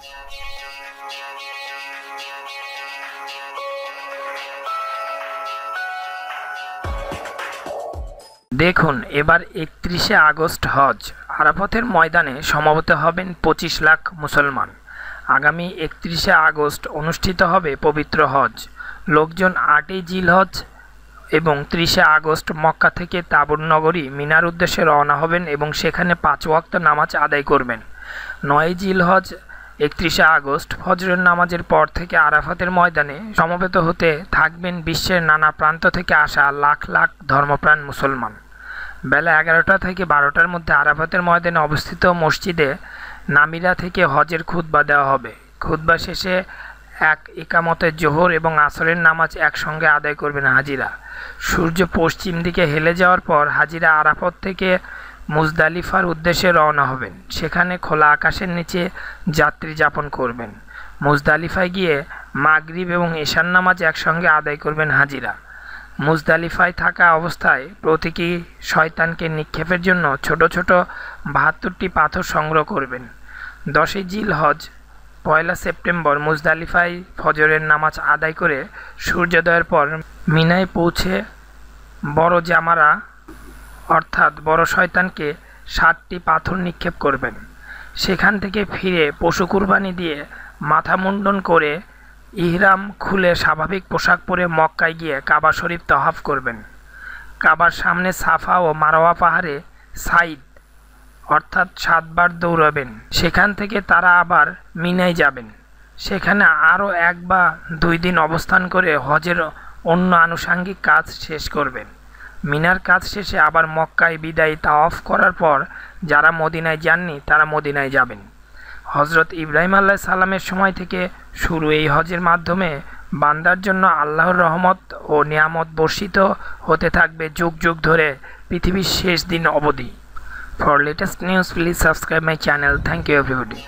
দেখুন এবার একত্রিশে আগস্ট হজ আরাফতের ময়দানে সমাবেত হবেন পঁচিশ লাখ মুসলমান আগামী একত্রিশে আগস্ট অনুষ্ঠিত হবে পবিত্র হজ লোকজন আটই জিল হজ এবং ত্রিশে আগস্ট মক্কা থেকে তাবুর মিনার উদ্দেশ্যে রওনা হবেন এবং সেখানে পাঁচ ওয়াক্ত নামাজ আদায় করবেন নয় জিল হজ একত্রিশে আগস্ট ফজরের নামাজের পর থেকে আরাফাতের ময়দানে সমবেত হতে থাকবেন বিশ্বের নানা প্রান্ত থেকে আসা লাখ লাখ ধর্মপ্রাণ মুসলমান বেলা এগারোটা থেকে বারোটার মধ্যে আরাফাতের ময়দানে অবস্থিত মসজিদে নামিরা থেকে হজের খুতবা দেওয়া হবে খুতবা শেষে এক একামতের জোহর এবং আসরের নামাজ একসঙ্গে আদায় করবেন হাজিরা সূর্য পশ্চিম দিকে হেলে যাওয়ার পর হাজিরা আরাফত থেকে মুজদালিফার উদ্দেশ্যে রওনা হবেন সেখানে খোলা আকাশের নিচে যাত্রী যাপন করবেন মুজদালিফায় গিয়ে মাগরিব এবং ঈশান নামাজ একসঙ্গে আদায় করবেন হাজিরা মুজদালিফায় থাকা অবস্থায় প্রতীকী শয়তানকে নিক্ষেপের জন্য ছোট ছোট বাহাত্তরটি পাথর সংগ্রহ করবেন দশই জিল হজ পয়লা সেপ্টেম্বর মুজদালিফায় ফজরের নামাজ আদায় করে সূর্যোদয়ের পর মিনায় পৌঁছে বড় জামারা অর্থাৎ বড় শয়তানকে সাতটি পাথর নিক্ষেপ করবেন সেখান থেকে ফিরে পশু কুরবানি দিয়ে মাথা মুন্ডন করে ইহরাম খুলে স্বাভাবিক পোশাক পরে মক্কায় গিয়ে কাবা শরীফ তহাফ করবেন কাবার সামনে সাফা ও মারোয়া পাহাড়ে সাইদ অর্থাৎ সাতবার দৌড়াবেন সেখান থেকে তারা আবার মিনায় যাবেন সেখানে আরও এক বা দুই দিন অবস্থান করে হজের অন্য আনুষাঙ্গিক কাজ শেষ করবেন মিনার কাজ শেষে আবার মক্কায় বিদায় অফ করার পর যারা মদিনায় যাননি তারা মদিনায় যাবেন হজরত ইব্রাহিম আল্লাহ সালামের সময় থেকে শুরু এই হজের মাধ্যমে বান্দার জন্য আল্লাহর রহমত ও নিয়ামত বর্ষিত হতে থাকবে যুগ যুগ ধরে পৃথিবীর শেষ দিন অবধি for latest news please subscribe my channel thank you everybody